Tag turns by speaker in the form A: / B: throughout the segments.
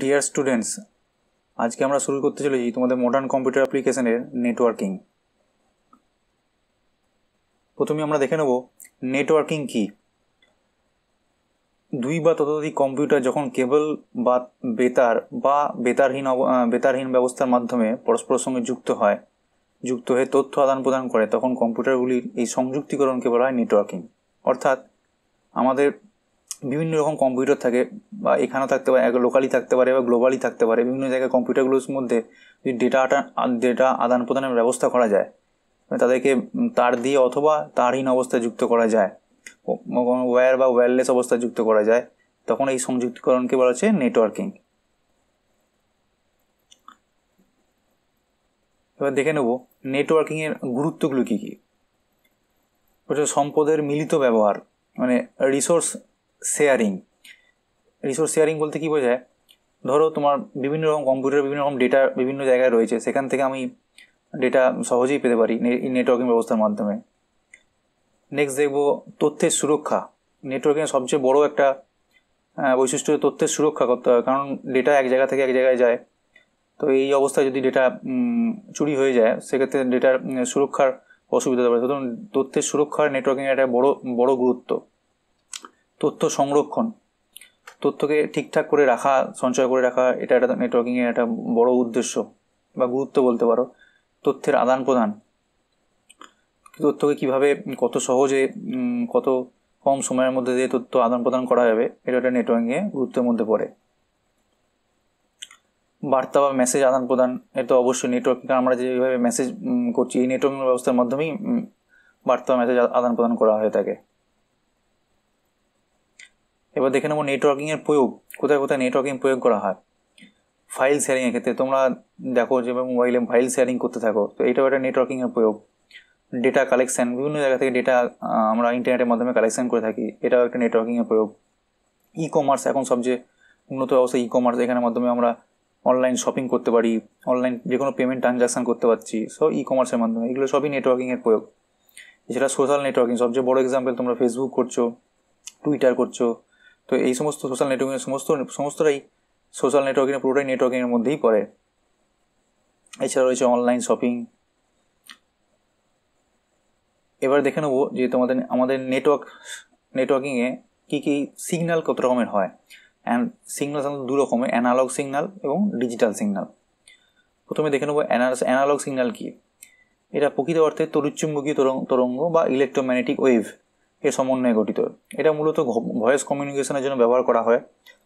A: dear students আজকে আমরা শুরু করতে চলেছি তোমাদের মডার্ন কম্পিউটার অ্যাপ্লিকেশনের নেটওয়ার্কিং প্রথমে আমরা দেখে নেব নেটওয়ার্কিং কি দুই বা ততোধিক কম্পিউটার যখন কেবল বা বেতার বা বেতারহীন বেতারহীন ব্যবস্থার মাধ্যমে পরস্পরের সঙ্গে যুক্ত হয় যুক্ত হয়ে তথ্য আদান প্রদান করে তখন কম্পিউটারগুলির এই সংযুক্তিকরণকে বলা হয় নেটওয়ার্কিং অর্থাৎ আমাদের বিভিন্ন রকম কম্পিউটার থাকে বা এখানেও থাকতে পারে লোকালি থাকতে পারে বা গ্লোবালি থাকতে পারে বিভিন্ন জায়গায় কম্পিউটারগুলোর মধ্যে যদি ডেটা ডেটা আদান প্রদানের ব্যবস্থা করা যায় মানে তাদেরকে তার দিয়ে অথবা তারহীন অবস্থায় যুক্ত করা যায় কোনো ওয়্যার বা ওয়্যারলেস অবস্থায় যুক্ত করা যায় তখন এই সংযুক্তিকরণকে বলা হচ্ছে নেটওয়ার্কিং এবার দেখে নেব নেটওয়ার্কিংয়ের গুরুত্বগুলো কী কী সম্পদের মিলিত ব্যবহার মানে রিসোর্স শেয়ারিং রিসোর্স শেয়ারিং বলতে কী বোঝায় ধরো তোমার বিভিন্ন রকম কম্পিউটার বিভিন্ন রকম ডেটা বিভিন্ন জায়গায় রয়েছে সেখান থেকে আমি ডেটা সহজেই পেতে পারি নেটওয়ার্কিং ব্যবস্থার মাধ্যমে নেক্সট দেখব তথ্যের সুরক্ষা নেটওয়ার্কিংয়ের সবচেয়ে বড় একটা বৈশিষ্ট্য তথ্যের সুরক্ষা করতে হয় কারণ ডেটা এক জায়গা থেকে এক জায়গায় যায় তো এই অবস্থায় যদি ডেটা চুরি হয়ে যায় সেক্ষেত্রে ডেটার সুরক্ষার অসুবিধা হতে পারে তথ্যের সুরক্ষার নেটওয়ার্কিংয়ের একটা বড় বড় গুরুত্ব তথ্য সংরক্ষণ তথ্যকে ঠিকঠাক করে রাখা সঞ্চয় করে রাখা এটা একটা নেটওয়ার্কিংয়ের একটা বড় উদ্দেশ্য বা গুরুত্ব বলতে পারো তথ্যের আদান প্রদান তথ্যকে কীভাবে কত সহজে কত কম সময়ের মধ্যে দিয়ে তথ্য আদান প্রদান করা যাবে এটা একটা নেটওয়ার্কিংয়ে গুরুত্বের মধ্যে পড়ে বার্তা বা মেসেজ আদান প্রদান তো অবশ্যই নেটওয়ার্কিং আমরা যেভাবে মেসেজ করছি এই নেটওয়ার্কিং ব্যবস্থার মাধ্যমেই বার্তা বা মেসেজ আদান প্রদান করা হয়ে থাকে এবার দেখে নেবো নেটওয়ার্কিংয়ের প্রয়োগ কোথায় কোথায় নেটওয়ার্কিং প্রয়োগ করা হয় ফাইল শেয়ারিংয়ের ক্ষেত্রে তোমরা দেখো যে মোবাইলে ফাইল শেয়ারিং করতে থাকো তো এটাও একটা নেটওয়ার্কিংয়ের প্রয়োগ ডেটা কালেকশান বিভিন্ন জায়গা থেকে ডেটা আমরা ইন্টারনেটের মাধ্যমে কালেকশান করে থাকি এটাও একটা নেটওয়ার্কিংয়ের প্রয়োগ ই কমার্স এখন সবচেয়ে উন্নত অবস্থা ই কমার্স এখানের মাধ্যমে আমরা অনলাইন শপিং করতে পারি অনলাইন যে কোনো পেমেন্ট ট্রানজাকশান করতে পারছি সব ই কমার্সের মাধ্যমে এগুলো সবই নেটওয়ার্কিংয়ের প্রয়োগ এছাড়া সোশ্যাল নেটওয়ার্কিং সবচেয়ে বড় এক্সাম্পল তোমরা ফেসবুক করছো টুইটার করছো তো এই সমস্ত সোশ্যাল নেটওয়ার্কিং সমস্ত সমস্তটাই সোশ্যাল নেটওয়ার্কিং পুরোটাই নেটওয়ার্কিংয়ের মধ্যেই পড়ে এছাড়া রয়েছে অনলাইন শপিং এবার দেখে নেবো যে তোমাদের আমাদের নেটওয়ার্ক নেটওয়ার্কিংয়ে কী কী সিগনাল কত রকমের হয় অ্যান্ড সিগনাল সাধারণত দু রকমের অ্যানালগ সিগনাল এবং ডিজিটাল সিগনাল প্রথমে দেখে নেবো অ্যানালগ সিগনাল কী এটা প্রকৃত অর্থে তরুচ্চুম্বকীয় তরঙ্গ বা ইলেকট্রোম্যাগনেটিক ওয়েভ এ সমন্বয়ে গঠিত এটা মূলত ভয়েস কমিউনিকেশনের জন্য ব্যবহার করা হয়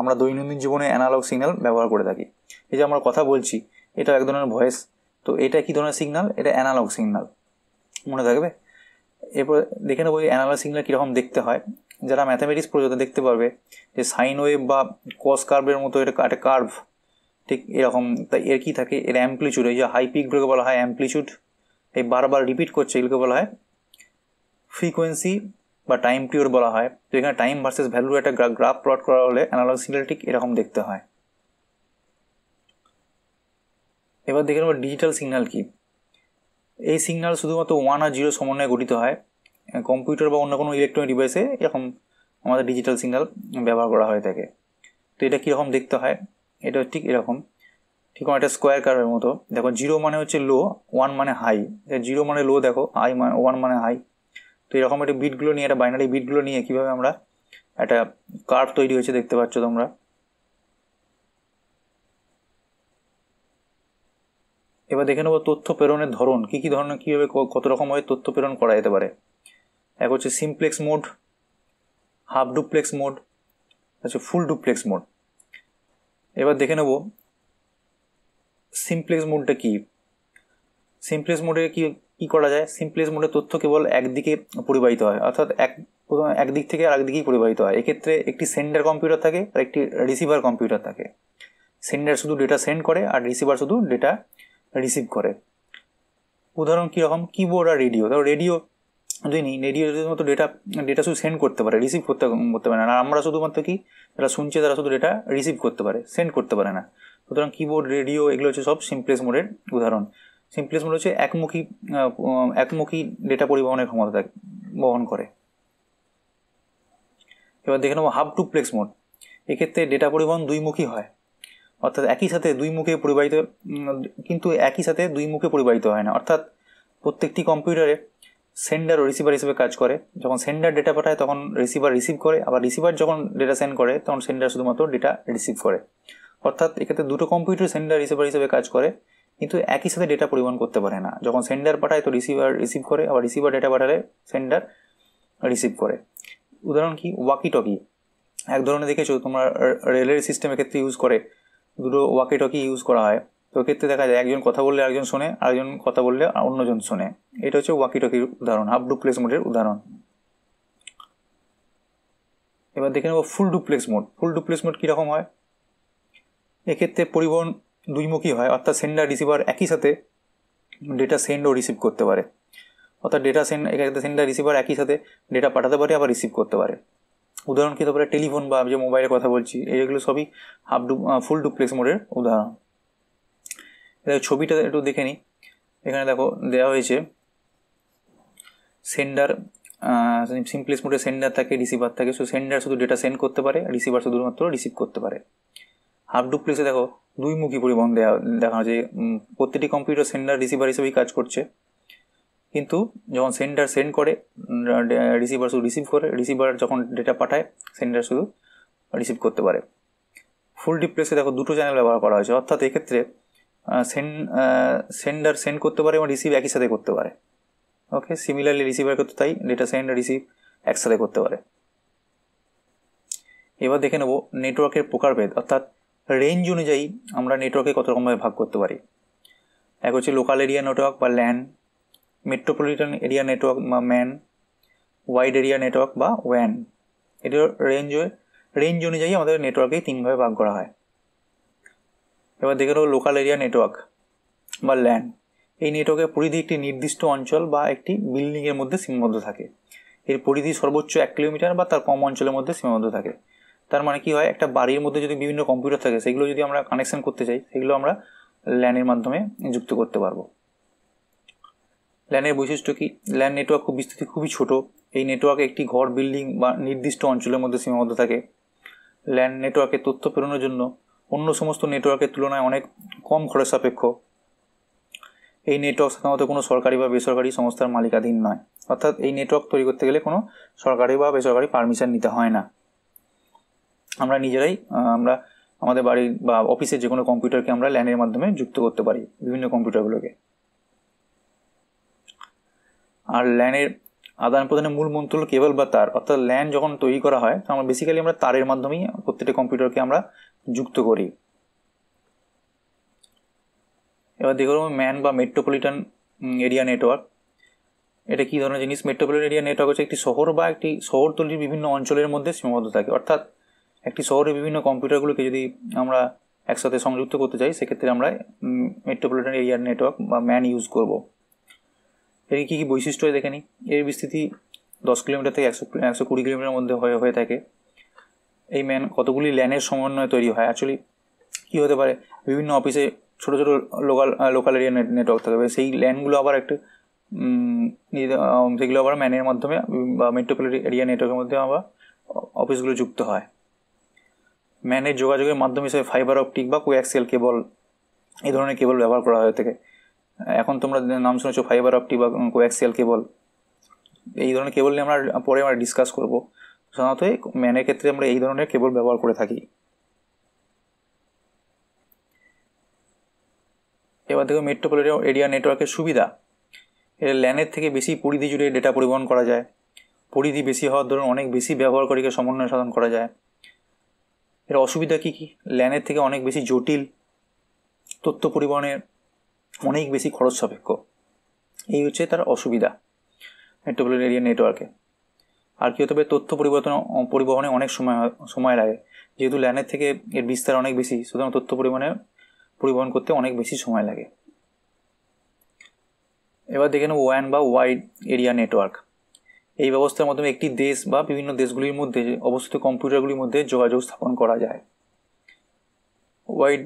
A: আমরা দৈনন্দিন জীবনে অ্যানালগ সিগন্যাল ব্যবহার করে থাকি এই যে আমরা কথা বলছি এটা এক ধরনের ভয়েস তো এটা কী ধরনের সিগনাল এটা অ্যানালগ সিগনাল মনে থাকবে এরপর দেখে নেবো অ্যানালগ সিগনাল কীরকম দেখতে হয় যারা ম্যাথামেটিক্স পড়ে দেখতে পারবে যে সাইন ওয়েভ বা কস কার্ভের মতো এটা একটা কার্ভ ঠিক এরকম তাই এর কী থাকে এর অ্যাম্পলিচিউড এই যে হাই পিকগুলোকে বলা হয় অ্যাম্পলিচিউড এই বারবার রিপিট করছে এগুলোকে বলা হয় ফ্রিকোয়েন্সি বা টাইম পিওর বলা হয় তো এখানে টাইম ভার্সেস ভ্যালু একটা গ্রাফ প্লট করা হলে অ্যানালগ সিগন্যাল ঠিক এরকম দেখতে হয় এবার দেখে নেব ডিজিটাল সিগন্যাল কি এই সিগন্যাল শুধুমাত্র ওয়ান আর জিরো সমন্বয়ে গঠিত হয় কম্পিউটার বা অন্য কোনো ইলেকট্রনিক ডিভাইসে এরকম আমাদের ডিজিটাল সিগন্যাল ব্যবহার করা হয়ে থাকে তো এটা কীরকম দেখতে হয় এটা ঠিক এরকম ঠিক একটা স্কোয়ার কারের মতো দেখো জিরো মানে হচ্ছে লো ওয়ান মানে হাই জিরো মানে লো দেখো হাই মানে ওয়ান মানে হাই তো এরকম একটা বিটগুলো নিয়ে একটা বাইনারি বিটগুলো নিয়ে কীভাবে আমরা একটা কার্ভ তৈরি হয়েছে দেখতে পাচ্ছ তোমরা এবার দেখে নেবো তথ্য প্রেরণের ধরন কী কী ধরনের কীভাবে কত রকমভাবে তথ্য প্রেরণ করা যেতে পারে এক হচ্ছে simplex mode half duplex mode আচ্ছা ফুল ডুপ্লেক্স মোড এবার দেখে নেব সিমপ্লেক্স মোডটা কী সিমপ্লেক্স মোডে কী কি করা যায় সিম্পলেস মোডে তথ্য কেবল একদিকে পরিবাহিত হয় অর্থাৎ এক একদিক থেকে আর একদিকেই পরিবাহিত হয় এক্ষেত্রে একটি সেন্ডার কম্পিউটার থাকে আর একটি রিসিভার কম্পিউটার থাকে সেন্ডার শুধু ডেটা সেন্ড করে আর রিসিভার শুধু ডেটা রিসিভ করে উদাহরণ কীরকম কিবোর্ড আর রেডিও ধরো রেডিও যদি নিই রেডিওর মতো ডেটা ডেটা শুধু সেন্ড করতে পারে রিসিভ করতে করতে পারে না আর আমরা শুধুমাত্র কি যারা শুনছে তারা শুধু ডেটা রিসিভ করতে পারে সেন্ড করতে পারে না সুতরাং কিবোর্ড রেডিও এগুলো হচ্ছে সব সিম্পলেস মোডের উদাহরণ সিমপ্লেস মোড হচ্ছে একমুখী একমুখী ডেটা পরিবহনের ক্ষমতা বহন করে এবার দেখে নেবো টু টুপ্লেক্স মোড এক্ষেত্রে ডেটা পরিবহন দুই মুখী হয় অর্থাৎ একই সাথে দুই মুখে পরিবাহিত কিন্তু একই সাথে দুই মুখে পরিবাহিত হয় না অর্থাৎ প্রত্যেকটি কম্পিউটারে সেন্ডার ও রিসিভার হিসেবে কাজ করে যখন সেন্ডার ডেটা পাঠায় তখন রিসিভার রিসিভ করে আবার রিসিভার যখন ডেটা সেন্ড করে তখন সেন্ডার শুধুমাত্র ডেটা রিসিভ করে অর্থাৎ এক্ষেত্রে দুটো কম্পিউটার সেন্ডার রিসিভার হিসেবে কাজ করে কিন্তু একই সাথে ডেটা পরিমাণ করতে পারে না যখন সেন্ডার পাঠায় তো রিসিভার রিসিভ করে আবার রিসিভার ডেটা পাঠালে সেন্ডার রিসিভ করে উদাহরণ কি ওয়াকি টকি এক ধরনের দেখেছো তোমরা রেলের সিস্টেমের ক্ষেত্রে ইউজ করে দুটো ওয়াকি টকি ইউজ করা হয় তো ক্ষেত্রে দেখা যায় একজন কথা বললে একজন শোনে আরেকজন কথা বললে অন্যজন শোনে এটা হচ্ছে ওয়াকি টকির উদাহরণ হাফ ডুপ্লেক্স মোডের উদাহরণ এবার দেখে নেবো full duplex mode full duplex mode কীরকম হয় এক্ষেত্রে পরিবহন দুইমুখী হয় অর্থাৎ সেন্ডার রিসিভার একই সাথে ডেটা সেন্ডও রিসিভ করতে পারে অর্থাৎ ডেটা সেন্ড একটা সেন্ডার রিসিভার একই সাথে ডেটা পাঠাতে পারে আবার রিসিভ করতে পারে উদাহরণ কি তারপরে টেলিফোন বা যে মোবাইলের কথা বলছি এগুলো সবই হাফ ডু ফুল ডুপ্লেক্স মোডের উদাহরণ এটা ছবিটা একটু দেখে নিই এখানে দেখো দেওয়া হয়েছে সেন্ডার সিম্পলেস মোডে সেন্ডার থাকে রিসিভার থাকে সো সেন্ডার শুধু ডেটা সেন্ড করতে পারে রিসিভার শুধুমাত্র রিসিভ করতে পারে হাফ ডুপ্লেক্সে দেখো দুই মুখী পরিবহন দেওয়া দেখানো যে প্রত্যেকটি কম্পিউটার সেন্ডার রিসিভার হিসেবেই কাজ করছে কিন্তু যখন সেন্ডার সেন্ড করে রিসিভার শুধু রিসিভ করে রিসিভার যখন ডেটা পাঠায় সেন্ডার শুধু রিসিভ করতে পারে ফুল ডিপ্লেসে দেখো দুটো চ্যানেল ব্যবহার করা হয়েছে অর্থাৎ এক্ষেত্রে সেন্ড সেন্ডার সেন্ড করতে পারে এবং রিসিভ একই সাথে করতে পারে ওকে সিমিলারলি রিসিভার করতে তাই ডেটা সেন্ড রিসিভ একসাথে করতে পারে এবার দেখে নেব নেটওয়ার্কের প্রকারভেদ অর্থাৎ রেঞ্জ অনুযায়ী আমরা নেটওয়ার্কে কত রকমভাবে ভাগ করতে পারি এক হচ্ছে লোকাল এরিয়া নেটওয়ার্ক বা ল্যান মেট্রোপলিটন এরিয়া নেটওয়ার্ক বা ম্যান ওয়াইড এরিয়া নেটওয়ার্ক বা ওয়ান এটার রেঞ্জ রেঞ্জ অনুযায়ী আমাদের নেটওয়ার্কে তিনভাবে ভাগ করা হয় এবার দেখে নেব লোকাল এরিয়া নেটওয়ার্ক বা ল্যান এই নেটওয়ার্কের পরিধি একটি নির্দিষ্ট অঞ্চল বা একটি বিল্ডিংয়ের মধ্যে সীমাবদ্ধ থাকে এর পরিধি সর্বোচ্চ এক কিলোমিটার বা তার কম অঞ্চলের মধ্যে সীমাবদ্ধ থাকে তার মানে কি হয় একটা বাড়ির মধ্যে যদি বিভিন্ন কম্পিউটার থাকে সেগুলো যদি আমরা কানেকশন করতে চাই সেগুলো আমরা ল্যানের মাধ্যমে যুক্ত করতে পারবো ল্যানের বৈশিষ্ট্য কি ল্যান নেটওয়ার্ক খুব বিস্তৃতি খুবই ছোট এই নেটওয়ার্ক একটি ঘর বিল্ডিং বা নির্দিষ্ট অঞ্চলের মধ্যে সীমাবদ্ধ থাকে ল্যান্ড নেটওয়ার্কে তথ্য প্রেরণের জন্য অন্য সমস্ত নেটওয়ার্কের তুলনায় অনেক কম খরচ সাপেক্ষ এই নেটওয়ার্ক সাধারণত কোনো সরকারি বা বেসরকারি সংস্থার মালিকাধীন নয় অর্থাৎ এই নেটওয়ার্ক তৈরি করতে গেলে কোনো সরকারি বা বেসরকারি পারমিশন নিতে হয় না আমরা নিজেরাই আমরা আমাদের বাড়ির বা অফিসের যে কোনো কম্পিউটারকে আমরা ল্যানের মাধ্যমে যুক্ত করতে পারি বিভিন্ন কম্পিউটারগুলোকে আর ল্যানের আদান প্রদানের মূল মন্ত্র হলো কেবল বা তার অর্থাৎ ল্যান যখন তৈরি করা হয় তখন বেসিক্যালি আমরা তারের মাধ্যমেই প্রত্যেকটা কম্পিউটারকে আমরা যুক্ত করি এবার দেখে ম্যান বা মেট্রোপলিটন এরিয়া নেটওয়ার্ক এটা কী ধরনের জিনিস মেট্রোপলিটন এরিয়া নেটওয়ার্ক হচ্ছে একটি শহর বা একটি শহরতলির বিভিন্ন অঞ্চলের মধ্যে সীমাবদ্ধ থাকে অর্থাৎ একটি শহরে বিভিন্ন কম্পিউটারগুলোকে যদি আমরা একসাথে সংযুক্ত করতে চাই সেক্ষেত্রে আমরা মেট্রোপলিটন এরিয়ার নেটওয়ার্ক বা ম্যান ইউজ করব এর কী কী বৈশিষ্ট্য হয় দেখে নিই এর বিস্তৃতি দশ কিলোমিটার থেকে একশো একশো কুড়ি কিলোমিটার মধ্যে হয়ে হয়ে থাকে এই ম্যান কতগুলি ল্যানের সমন্বয়ে তৈরি হয় অ্যাকচুয়ালি কী হতে পারে বিভিন্ন অফিসে ছোটো ছোটো লোকাল লোকাল এরিয়া নেটওয়ার্ক থাকবে সেই ল্যানগুলো আবার একটা সেগুলো আবার ম্যানের মাধ্যমে বা মেট্রোপলিটন এরিয়া নেটওয়ার্কের মধ্যে আবার অফিসগুলো যুক্ত হয় ম্যানের যোগাযোগের মাধ্যম হিসেবে ফাইবার অপটিক বা কোয়াক্সিয়াল কেবল এই ধরনের কেবল ব্যবহার করা হয়ে থাকে এখন তোমরা নাম শুনেছো ফাইবার অপটিক বা কোয়াক্সিয়াল কেবল এই ধরনের কেবল নিয়ে আমরা পরে আমরা ডিসকাস করব সাধারণত ম্যানের ক্ষেত্রে আমরা এই ধরনের কেবল ব্যবহার করে থাকি এবার দেখো মেট্রোপলিটন এরিয়া নেটওয়ার্কের সুবিধা এর ল্যানের থেকে বেশি পরিধি জুড়ে ডেটা পরিবহন করা যায় পরিধি বেশি হওয়ার ধরুন অনেক বেশি ব্যবহারকারীকে সমন্বয় সাধন করা যায় এর অসুবিধা কী কী ল্যানের থেকে অনেক বেশি জটিল তথ্য পরিবহনের অনেক বেশি খরচ সাপেক্ষ এই হচ্ছে তার অসুবিধা মেট্রোপলিটন এরিয়া নেটওয়ার্কে আর কি হতে পারে তথ্য পরিবর্তন পরিবহনে অনেক সময় সময় লাগে যেহেতু ল্যানের থেকে এর বিস্তার অনেক বেশি সুতরাং তথ্য পরিবহনে পরিবহন করতে অনেক বেশি সময় লাগে এবার দেখে নেব ওয়ান বা ওয়াইড এরিয়া নেটওয়ার্ক এই ব্যবস্থার মাধ্যমে একটি দেশ বা বিভিন্ন দেশগুলির মধ্যে অবস্থিত কম্পিউটারগুলির মধ্যে যোগাযোগ স্থাপন করা যায় ওয়াইড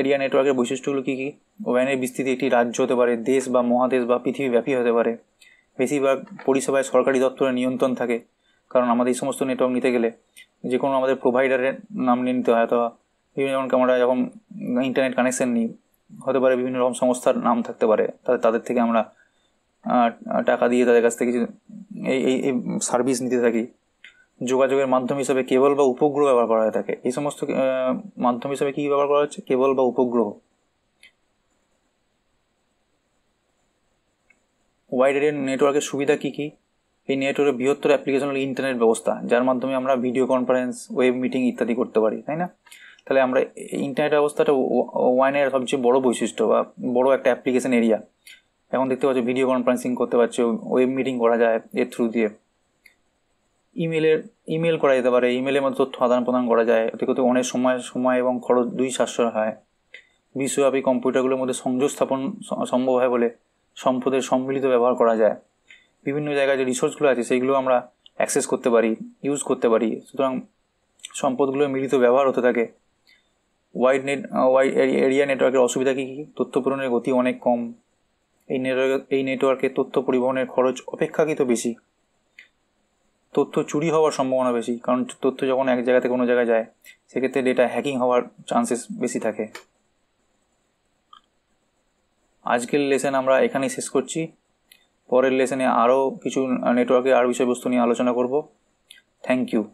A: এরিয়া নেটওয়ার্কের বৈশিষ্ট্যগুলো কী কী ওয়াইনের বিস্তৃতি একটি রাজ্য হতে পারে দেশ বা মহাদেশ বা পৃথিবীব্যাপী হতে পারে বেশিরভাগ পরিষেবায় সরকারি দপ্তরের নিয়ন্ত্রণ থাকে কারণ আমাদের এই সমস্ত নেটওয়ার্ক নিতে গেলে যে কোনো আমাদের প্রোভাইডারের নাম নিয়ে নিতে হয় অথবা বিভিন্ন যেমন আমরা যখন ইন্টারনেট কানেকশান নিই হতে পারে বিভিন্ন রকম সংস্থার নাম থাকতে পারে তাদের তাদের থেকে আমরা টাকা দিয়ে তাদের কাছ থেকে কিছু এই এই সার্ভিস নিতে থাকি যোগাযোগের মাধ্যম হিসাবে কেবল বা উপগ্রহ ব্যবহার করা হয়ে থাকে এই সমস্ত মাধ্যম হিসাবে কী ব্যবহার করা হচ্ছে কেবল বা উপগ্রহ ওয়াইড এরিয়া নেটওয়ার্কের সুবিধা কী কী এই নেটওয়ার্কের বৃহত্তর অ্যাপ্লিকেশন হল ইন্টারনেট ব্যবস্থা যার মাধ্যমে আমরা ভিডিও কনফারেন্স ওয়েব মিটিং ইত্যাদি করতে পারি তাই না তাহলে আমরা ইন্টারনেট ব্যবস্থাটা ওয়াইনের সবচেয়ে বড় বৈশিষ্ট্য বা বড় একটা অ্যাপ্লিকেশন এরিয়া এখন দেখতে পাচ্ছ ভিডিও কনফারেন্সিং করতে পারছো ওয়েব মিটিং করা যায় এর থ্রু দিয়ে ইমেলের ইমেল করা যেতে পারে ইমেলের মধ্যে তথ্য আদান প্রদান করা যায় এতে করতে অনেক সময় সময় এবং খরচ দুই সাশ্রয় হয় বিশ্বব্যাপী কম্পিউটারগুলোর মধ্যে সংযোগ স্থাপন সম্ভব হয় বলে সম্পদের সম্মিলিত ব্যবহার করা যায় বিভিন্ন জায়গায় যে রিসোর্সগুলো আছে সেইগুলো আমরা অ্যাক্সেস করতে পারি ইউজ করতে পারি সুতরাং সম্পদগুলো মিলিত ব্যবহার হতে থাকে ওয়াইড নেট ওয়াইড এরিয়া নেটওয়ার্কের অসুবিধা কী কী তথ্য পূরণের গতি অনেক কম এই নেটওয়ার্ক এই নেটওয়ার্কে তথ্য পরিবহনের খরচ অপেক্ষাকৃত বেশি তথ্য চুরি হওয়ার সম্ভাবনা বেশি কারণ তথ্য যখন এক জায়গাতে কোনো জায়গায় যায় সেক্ষেত্রে ডেটা হ্যাকিং হওয়ার চান্সেস বেশি থাকে আজকের লেসেন আমরা এখানেই শেষ করছি পরের লেসেনে আরও কিছু নেটওয়ার্কে আর বিষয়বস্তু নিয়ে আলোচনা করব থ্যাংক ইউ